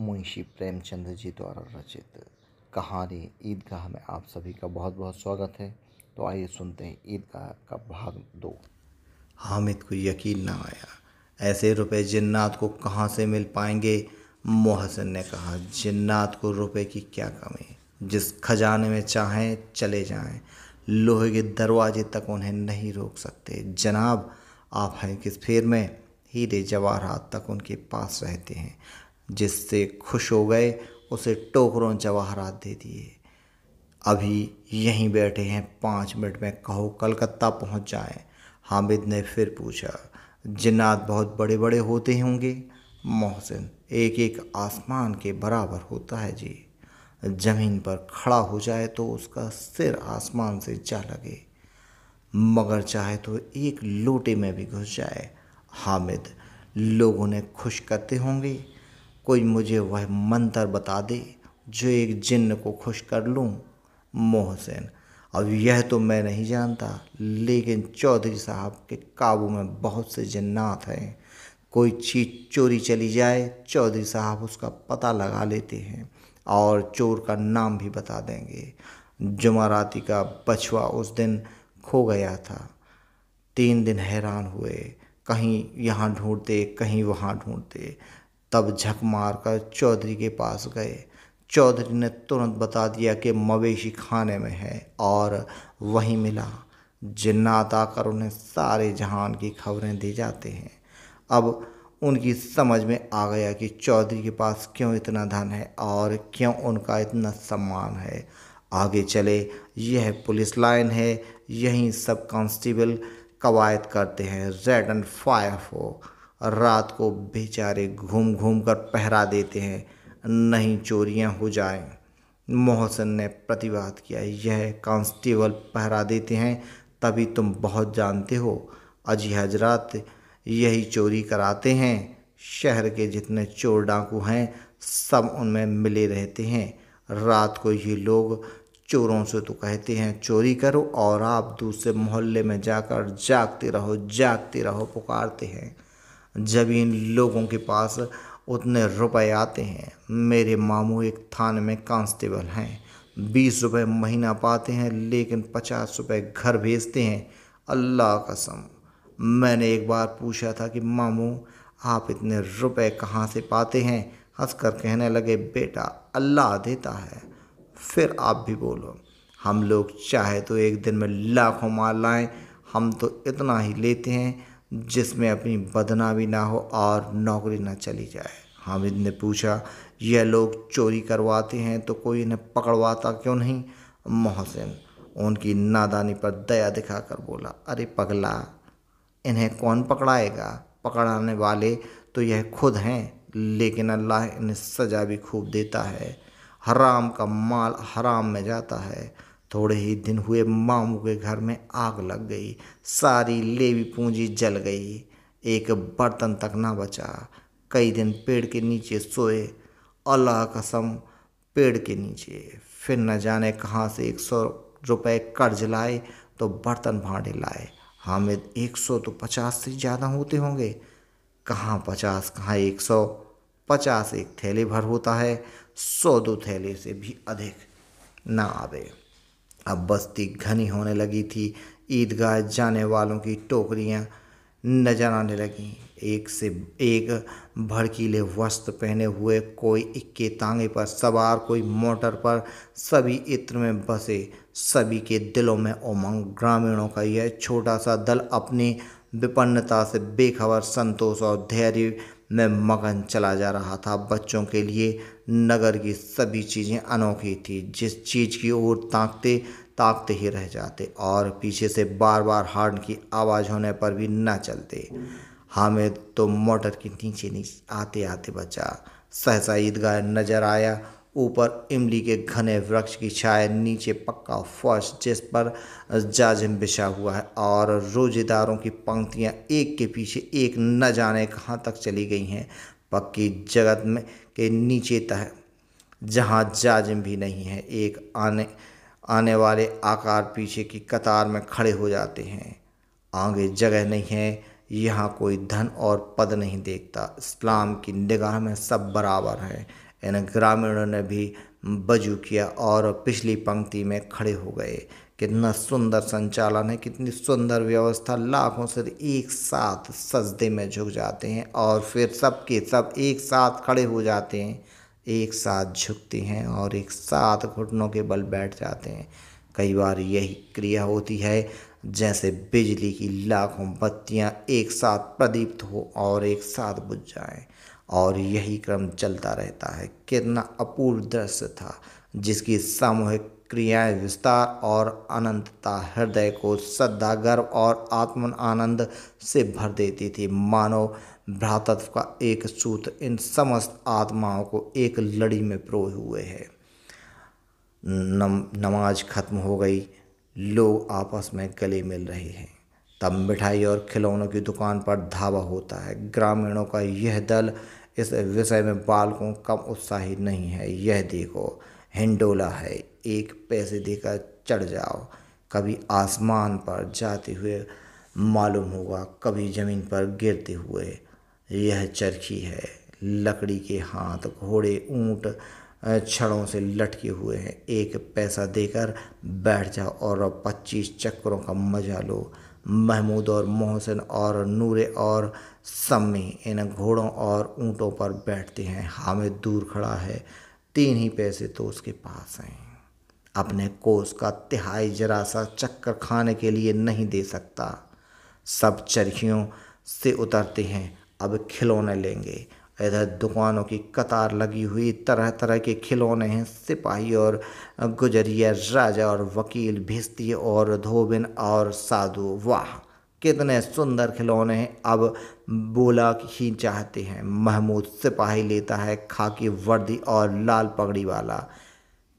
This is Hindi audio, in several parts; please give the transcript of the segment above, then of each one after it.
मुंशी प्रेमचंद जी द्वारा रचित कहानी ईदगाह में आप सभी का बहुत बहुत स्वागत है तो आइए सुनते हैं ईदगाह का भाग दो हामिद को यकीन ना आया ऐसे रुपए जिन्नात को कहाँ से मिल पाएंगे मोहसिन ने कहा जिन्नात को रुपए की क्या कमी जिस खजाने में चाहें चले जाएं लोहे के दरवाजे तक उन्हें नहीं रोक सकते जनाब आप हैं किस फेर में हीरे जवाहरात तक उनके पास रहते हैं जिससे खुश हो गए उसे टोकरों जवाहरात दे दिए अभी यहीं बैठे हैं पाँच मिनट में कहो कलकत्ता पहुंच जाए हामिद ने फिर पूछा जिन्नात बहुत बड़े बड़े होते होंगे मोहसिन एक एक आसमान के बराबर होता है जी ज़मीन पर खड़ा हो जाए तो उसका सिर आसमान से जा लगे मगर चाहे तो एक लोटे में भी घुस जाए हामिद लोगों ने खुश करते होंगे कोई मुझे वह मंत्र बता दे जो एक जिन्न को खुश कर लूँ मोहसिन अब यह तो मैं नहीं जानता लेकिन चौधरी साहब के काबू में बहुत से जन्नात हैं कोई चीज़ चोरी चली जाए चौधरी साहब उसका पता लगा लेते हैं और चोर का नाम भी बता देंगे जुमाराती का बछुआ उस दिन खो गया था तीन दिन हैरान हुए कहीं यहाँ ढूंढते कहीं वहाँ ढूंढते तब झक मार कर चौधरी के पास गए चौधरी ने तुरंत बता दिया कि मवेशी खाने में है और वहीं मिला जिन्नात आकर उन्हें सारे जहान की खबरें दी जाते हैं अब उनकी समझ में आ गया कि चौधरी के पास क्यों इतना धन है और क्यों उनका इतना सम्मान है आगे चले यह पुलिस लाइन है यहीं सब कांस्टेबल कवायद करते हैं रेड एंड फायर फो रात को बेचारे घूम घूम कर पहरा देते हैं नहीं चोरियां हो जाएं मोहसन ने प्रतिवाद किया यह कांस्टेबल पहरा देते हैं तभी तुम बहुत जानते हो अजी हजरात यही चोरी कराते हैं शहर के जितने चोर डाकू हैं सब उनमें मिले रहते हैं रात को ये लोग चोरों से तो कहते हैं चोरी करो और आप दूसरे मोहल्ले में जाकर जागते रहो जागते रहो पुकारते हैं जब इन लोगों के पास उतने रुपए आते हैं मेरे मामू एक थाने में कांस्टेबल हैं बीस रुपए महीना पाते हैं लेकिन पचास रुपए घर भेजते हैं अल्लाह कसम मैंने एक बार पूछा था कि मामू आप इतने रुपए कहाँ से पाते हैं हंसकर कहने लगे बेटा अल्लाह देता है फिर आप भी बोलो हम लोग चाहे तो एक दिन में लाखों माल लाएं हम तो इतना ही लेते हैं जिसमें अपनी बदनामी ना हो और नौकरी ना चली जाए हामिद ने पूछा यह लोग चोरी करवाते हैं तो कोई इन्हें पकड़वाता क्यों नहीं मोहसिन उनकी नादानी पर दया दिखाकर बोला अरे पगला इन्हें कौन पकड़ाएगा पकड़ाने वाले तो यह खुद हैं लेकिन अल्लाह इन्हें सजा भी खूब देता है हराम का माल हराम में जाता है थोड़े ही दिन हुए मामू के घर में आग लग गई सारी लेवी पूंजी जल गई एक बर्तन तक ना बचा कई दिन पेड़ के नीचे सोए अल्लाह कसम पेड़ के नीचे फिर न जाने कहाँ से एक सौ रुपये कर्ज लाए तो बर्तन भांडे लाए हामिद एक सौ तो पचास से ज़्यादा होते होंगे कहाँ पचास कहाँ एक सौ पचास एक थैले भर होता है सौ दो थैले से भी अधिक ना आवे अब बस्ती घनी होने लगी थी ईदगाह जाने वालों की टोकरियां नजर आने लगीं एक से एक भड़कीले वस्त्र पहने हुए कोई इक्के तांगे पर सवार कोई मोटर पर सभी इत्र में बसे सभी के दिलों में उमंग ग्रामीणों का यह छोटा सा दल अपनी विपन्नता से बेखबर संतोष और धैर्य मैं मगन चला जा रहा था बच्चों के लिए नगर की सभी चीज़ें अनोखी थी जिस चीज़ की ओर ताकते ताकते ही रह जाते और पीछे से बार बार हार्न की आवाज़ होने पर भी न चलते हमें तो मोटर के नीचे नीचे आते आते बचा सहसा ईदगाह नज़र आया ऊपर इमली के घने वृक्ष की छाया नीचे पक्का फर्श जिस पर जाजिम बिछा हुआ है और रोजेदारों की पंक्तियाँ एक के पीछे एक न जाने कहाँ तक चली गई हैं पक्की जगत में के नीचे तह जहाँ जाजिम भी नहीं है एक आने आने वाले आकार पीछे की कतार में खड़े हो जाते हैं आगे जगह नहीं है यहाँ कोई धन और पद नहीं देखता इस्लाम की निगाह में सब बराबर है इन ग्रामीणों ने भी बजू किया और पिछली पंक्ति में खड़े हो गए कितना सुंदर संचालन है कितनी सुंदर व्यवस्था लाखों से एक साथ सजदे में झुक जाते हैं और फिर सब के सब एक साथ खड़े हो जाते हैं एक साथ झुकते हैं और एक साथ घुटनों के बल बैठ जाते हैं कई बार यही क्रिया होती है जैसे बिजली की लाखों बत्तियाँ एक साथ प्रदीप्त हो और एक साथ बुझ जाएं और यही क्रम चलता रहता है कितना अपूर्व दृश्य था जिसकी सामूहिक क्रियाएं विस्तार और अनंतता हृदय को श्रद्धा गर्व और आत्म आनंद से भर देती थी मानव भ्रातत्व का एक सूत्र इन समस्त आत्माओं को एक लड़ी में प्रोय हुए है नम, नमाज खत्म हो गई लोग आपस में गले मिल रहे हैं तब मिठाई और खिलौनों की दुकान पर धावा होता है ग्रामीणों का यह दल इस विषय में बालकों कम उत्साही नहीं है यह देखो हिंडोला है एक पैसे देकर चढ़ जाओ कभी आसमान पर जाते हुए मालूम होगा कभी ज़मीन पर गिरते हुए यह चरखी है लकड़ी के हाथ घोड़े ऊंट छड़ों से लटके हुए हैं एक पैसा देकर बैठ जाओ और पच्चीस चक्करों का मजा लो महमूद और मोहसिन और नूरे और सम्मी इन घोड़ों और ऊँटों पर बैठते हैं हामिद दूर खड़ा है तीन ही पैसे तो उसके पास हैं अपने कोस का तिहाई जरा सा चक्कर खाने के लिए नहीं दे सकता सब चरखियों से उतरते हैं अब खिलौने लेंगे इधर दुकानों की कतार लगी हुई तरह तरह के खिलौने हैं सिपाही और गुजरिया राजा और वकील भिस्ती और धोबिन और साधु वाह कितने सुंदर खिलौने हैं अब बोला ही चाहते हैं महमूद सिपाही लेता है खाकी वर्दी और लाल पगड़ी वाला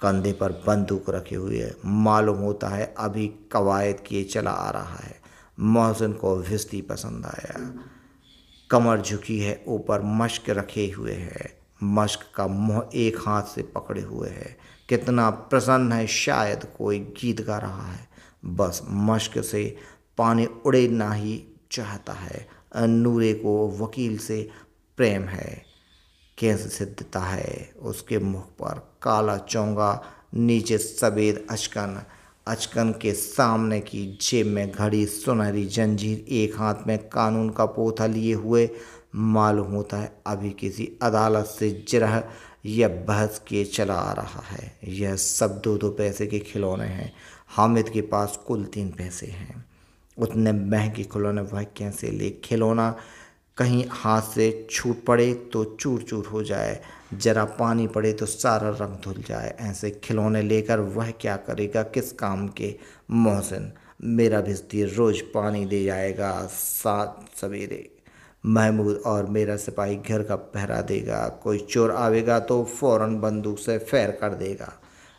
कंधे पर बंदूक रखे हुए है मालूम होता है अभी कवायद किए चला आ रहा है मोहसिन को भिस्ती पसंद आया कमर झुकी है ऊपर मश्क रखे हुए है मश्क का मुंह एक हाथ से पकड़े हुए है कितना प्रसन्न है शायद कोई गीत गा रहा है बस मश्क से पानी उड़े ना ही चाहता है नूरे को वकील से प्रेम है कैसे सिद्धता है उसके मुख पर काला चौंगा नीचे सफ़ेद अचकन अचकन के सामने की जेब में घड़ी सुनहरी जंजीर एक हाथ में कानून का पोथा लिए हुए मालूम होता है अभी किसी अदालत से जिरह यह बहस किए चला आ रहा है यह सब दो दो पैसे के खिलौने हैं हामिद के पास कुल तीन पैसे हैं उतने महंगे खिलौने वह कैसे ले खिलौना कहीं हाथ से छूट पड़े तो चूर चूर हो जाए ज़रा पानी पड़े तो सारा रंग धुल जाए ऐसे खिलौने लेकर वह क्या करेगा किस काम के मोहसिन मेरा भिस्ती रोज़ पानी दे जाएगा सात सवेरे महमूद और मेरा सिपाही घर का पहरा देगा कोई चोर आवेगा तो फ़ौर बंदूक से फैर कर देगा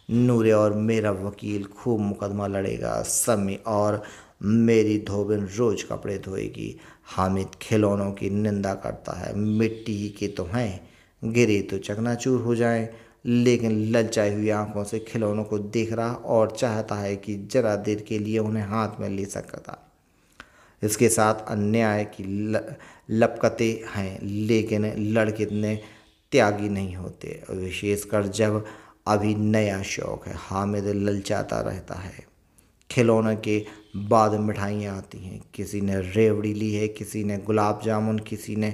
नूरे और मेरा वकील खूब मुकदमा लड़ेगा समी और मेरी धोबिन रोज कपड़े धोएगी हामिद खिलौनों की निंदा करता है मिट्टी के तो हैं गिरे तो चकनाचूर हो जाएं लेकिन ललचाई हुई आंखों से खिलौनों को देख रहा और चाहता है कि जरा देर के लिए उन्हें हाथ में ले सकता इसके साथ अन्याय की लपकते हैं लेकिन लड़के इतने त्यागी नहीं होते विशेषकर जब अभी नया शौक है हामिद ललचाता रहता है खिलौने के बाद मिठाइयाँ आती हैं किसी ने रेवड़ी ली है किसी ने गुलाब जामुन किसी ने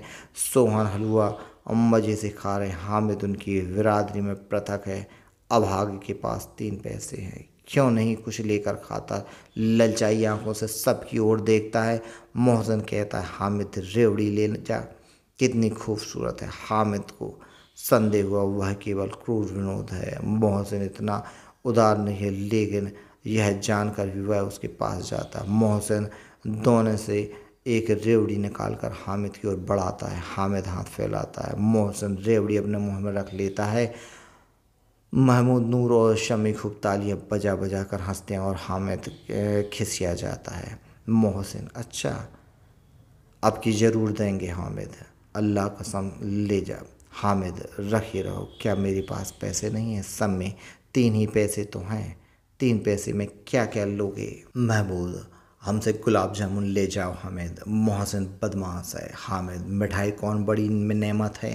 सोहन हलवा और मज़े से खा रहे हामिद उनकी बिरादरी में पृथक है अभागे के पास तीन पैसे हैं क्यों नहीं कुछ लेकर खाता ललचाई आंखों से सबकी ओर देखता है मोहसन कहता है हामिद रेवड़ी ले जा कितनी खूबसूरत है हामिद को संदेह हुआ वह केवल क्रूर विनोद है मोहसिन इतना उदार नहीं है लेकिन यह जानकर भी वह उसके पास जाता मोहसिन दोनों से एक रेवड़ी निकालकर हामिद की ओर बढ़ाता है हामिद हाथ फैलाता है मोहसिन रेवड़ी अपने मुंह में रख लेता है महमूद नूर और शमी खूब तालियाँ बजा बजा कर हंसते हैं और हामिद खिसिया जाता है मोहसिन अच्छा आपकी ज़रूर देंगे हामिद अल्लाह कसम ले जा हामिद रखे रहो क्या मेरे पास पैसे नहीं हैं सब में तीन ही पैसे तो हैं तीन पैसे में क्या क्या लोगे महबूब हमसे गुलाब जामुन ले जाओ हामिद मोहसिन बदमाश है हामिद मिठाई कौन बड़ी में नेमत है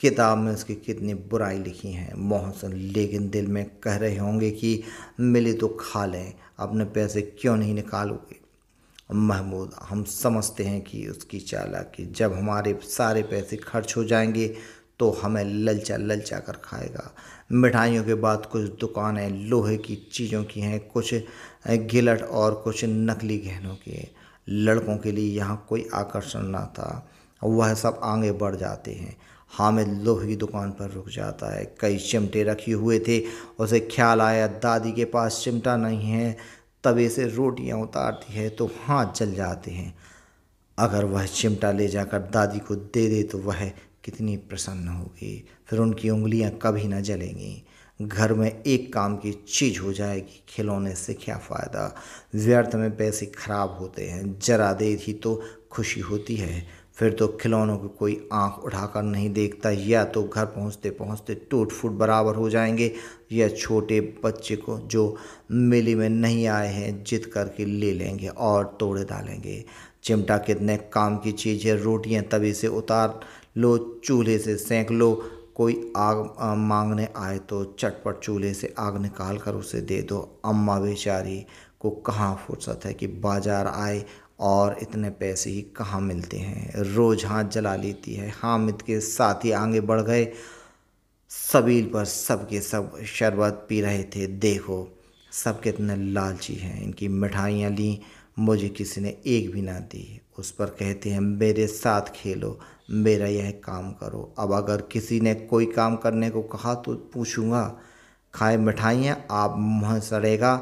किताब में उसकी कितनी बुराई लिखी है मोहसिन लेकिन दिल में कह रहे होंगे कि मिले तो खा लें अपने पैसे क्यों नहीं निकालोगे महमूद हम समझते हैं कि उसकी चालाकी जब हमारे सारे पैसे खर्च हो जाएंगे तो हमें ललचा ललचा कर खाएगा मिठाइयों के बाद कुछ दुकानें लोहे की चीज़ों की हैं कुछ गिलट और कुछ नकली गहनों की लड़कों के लिए यहाँ कोई आकर्षण ना था वह सब आगे बढ़ जाते हैं हामिद लोहे की दुकान पर रुक जाता है कई चिमटे रखे हुए थे उसे ख्याल आया दादी के पास चिमटा नहीं है तवे से रोटियां उतारती है तो हाथ जल जाते हैं अगर वह चिमटा ले जाकर दादी को दे दे तो वह कितनी प्रसन्न होगी फिर उनकी उंगलियां कभी ना जलेंगी घर में एक काम की चीज़ हो जाएगी खिलौने से क्या फ़ायदा व्यर्थ में पैसे खराब होते हैं जरा देर ही तो खुशी होती है फिर तो खिलौनों को कोई आंख उठाकर नहीं देखता या तो घर पहुंचते पहुंचते टूट फूट बराबर हो जाएंगे या छोटे बच्चे को जो मेले में नहीं आए हैं जिद करके ले लेंगे और तोड़े डालेंगे चिमटा कितने काम की चीज़ है रोटियां तभी से उतार लो चूल्हे से सेंक लो कोई आग मांगने आए तो चटपट चूल्हे से आग निकाल कर उसे दे दो अम्मा बेचारी को कहाँ फुर्सत है कि बाज़ार आए और इतने पैसे ही कहाँ मिलते हैं रोज़ हाथ जला लेती है हामिद के साथ ही आगे बढ़ गए सबील पर सबके सब शरबत पी रहे थे देखो सब कितने लालची हैं इनकी मिठाइयाँ लीं मुझे किसी ने एक भी ना दी उस पर कहते हैं मेरे साथ खेलो मेरा यह काम करो अब अगर किसी ने कोई काम करने को कहा तो पूछूंगा खाए मिठाइयाँ आप मुँह सड़ेगा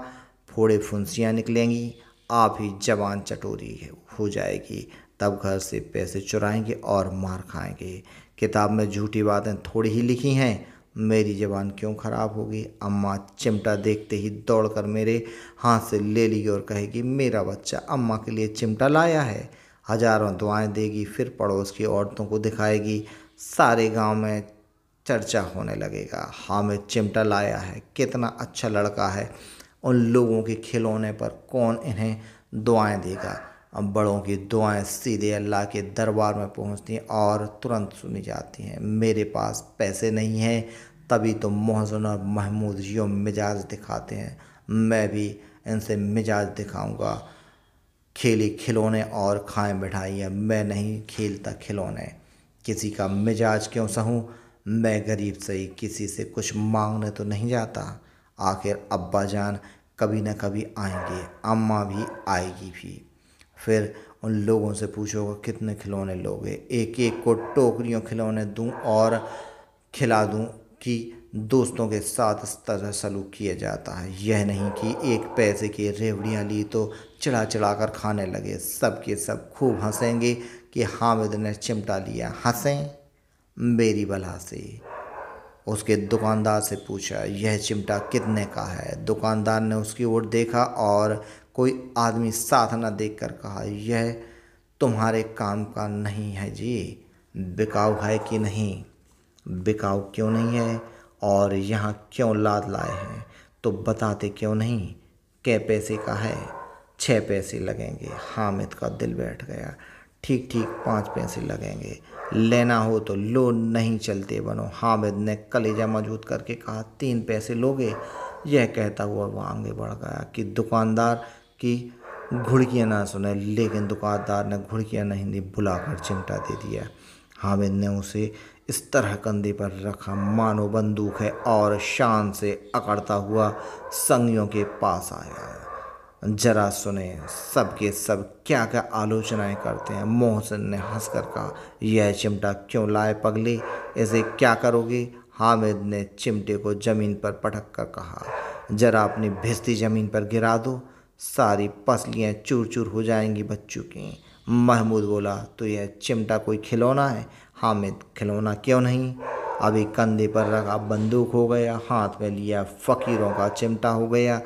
फोड़े फुंसियाँ निकलेंगी आप ही जवान चटोरी हो जाएगी तब घर से पैसे चुराएंगे और मार खाएंगे किताब में झूठी बातें थोड़ी ही लिखी हैं मेरी जबान क्यों ख़राब होगी अम्मा चिमटा देखते ही दौड़कर मेरे हाथ से ले ली और कहेगी मेरा बच्चा अम्मा के लिए चिमटा लाया है हजारों दुआएं देगी फिर पड़ोस की औरतों को दिखाएगी सारे गांव में चर्चा होने लगेगा हामिद चिमटा लाया है कितना अच्छा लड़का है उन लोगों के खिलौने पर कौन इन्हें दुआएं देगा अब बड़ों की दुआएं सीधे अल्लाह के दरबार में पहुंचती हैं और तुरंत सुनी जाती हैं मेरे पास पैसे नहीं हैं तभी तो मोहसिन और महमूद यो मिजाज दिखाते हैं मैं भी इनसे मिजाज दिखाऊंगा खेले खिलौने और खाएं मिठाइयाँ मैं नहीं खेलता खिलौने किसी का मिजाज क्यों सहूँ मैं गरीब सही किसी से कुछ मांगने तो नहीं जाता आखिर अब्बा जान कभी ना कभी आएंगे अम्मा भी आएगी भी फिर उन लोगों से पूछोगे कितने खिलौने लोगे एक एक को टोकरियों खिलौने दूँ और खिला दूँ कि दोस्तों के साथ इस तरह सलूक किया जाता है यह नहीं कि एक पैसे की रेवड़ियाँ ली तो चढ़ा चढ़ा कर खाने लगे सब के सब खूब हंसेंगे कि हामिद ने चिमटा लिया हंसें मेरी बला से उसके दुकानदार से पूछा यह चिमटा कितने का है दुकानदार ने उसकी ओर देखा और कोई आदमी साथ न देख कर कहा यह तुम्हारे काम का नहीं है जी बिकाऊ है कि नहीं बिकाऊ क्यों नहीं है और यहाँ क्यों लाद लाए हैं तो बताते क्यों नहीं कै पैसे का है छः पैसे लगेंगे हामिद का दिल बैठ गया ठीक ठीक पाँच पैसे लगेंगे लेना हो तो लो नहीं चलते बनो हामिद ने कलेजा मजबूत करके कहा तीन पैसे लोगे यह कहता हुआ वह आगे बढ़ गया कि दुकानदार की घुड़कियाँ ना सुने लेकिन दुकानदार ने घुड़कियाँ नहीं दी बुलाकर चिमटा दे दिया हामिद ने उसे इस तरह कंधे पर रखा मानो बंदूक है और शान से अकड़ता हुआ संगियों के पास आया जरा सुने सबके सब क्या क्या आलोचनाएं करते हैं मोहसिन ने हंस कर कहा यह चिमटा क्यों लाए पगले इसे क्या करोगे हामिद ने चिमटे को ज़मीन पर पटक कर कहा जरा अपनी भिस्ती ज़मीन पर गिरा दो सारी पसलियाँ चूर चूर हो जाएंगी बच्चों की महमूद बोला तो यह चिमटा कोई खिलौना है हामिद खिलौना क्यों नहीं अभी कंधे पर रखा बंदूक हो गया हाथ में लिया फ़कीरों का चिमटा हो गया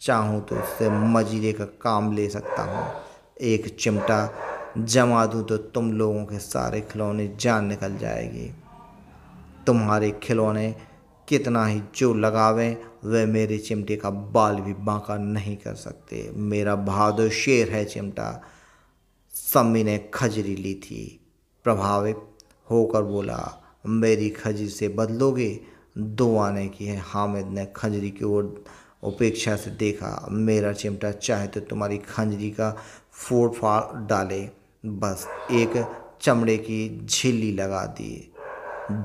चाहूँ तो उससे मजीरे का काम ले सकता हूँ एक चिमटा जमा दूँ तो तुम लोगों के सारे खिलौने जान निकल जाएगी तुम्हारे खिलौने कितना ही जो लगावें वह मेरे चिमटे का बाल भी बांका नहीं कर सकते मेरा बहादुर शेर है चिमटा सम्मी ने खजरी ली थी प्रभावित होकर बोला मेरी खजरी से बदलोगे दो आने की है हामिद ने खजरी की ओर उपेक्षा से देखा मेरा चिमटा चाहे तो तुम्हारी खंजरी का फोड़ फाड़ डाले बस एक चमड़े की झिल्ली लगा दी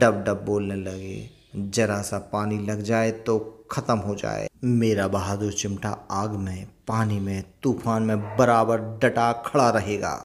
डब डब बोलने लगे जरा सा पानी लग जाए तो ख़त्म हो जाए मेरा बहादुर चिमटा आग में पानी में तूफान में बराबर डटा खड़ा रहेगा